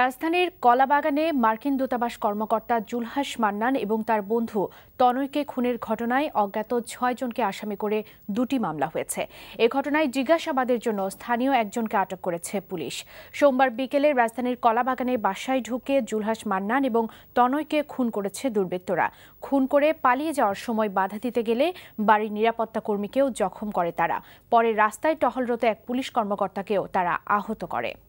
রাজধানীর কলাবাগানে মার্কিন দূতাবাস কর্মকর্তা জুলহাস মান্নান এবং তার বন্ধু তনয়কে খুনের ঘটনায় অজ্ঞাত ছয়জনকে আসামি করে দুটি মামলা হয়েছে এ ঘটনায় জিজ্ঞাসাবাদের জন্য স্থানীয় একজনকে আটক করেছে পুলিশ সোমবার বিকেলে রাজধানীর কলাবাগানে বাসায় ঢুকে জুলহাস মান্নান এবং তনয়কে খুন করেছে দুর্বৃত্তরা খুন করে পালিয়ে যাওয়ার সময় বাধা দিতে গেলে বাড়ির নিরাপত্তা কর্মীকেও জখম করে তারা পরে রাস্তায় টহলরত এক পুলিশ কর্মকর্তাকেও তারা আহত করে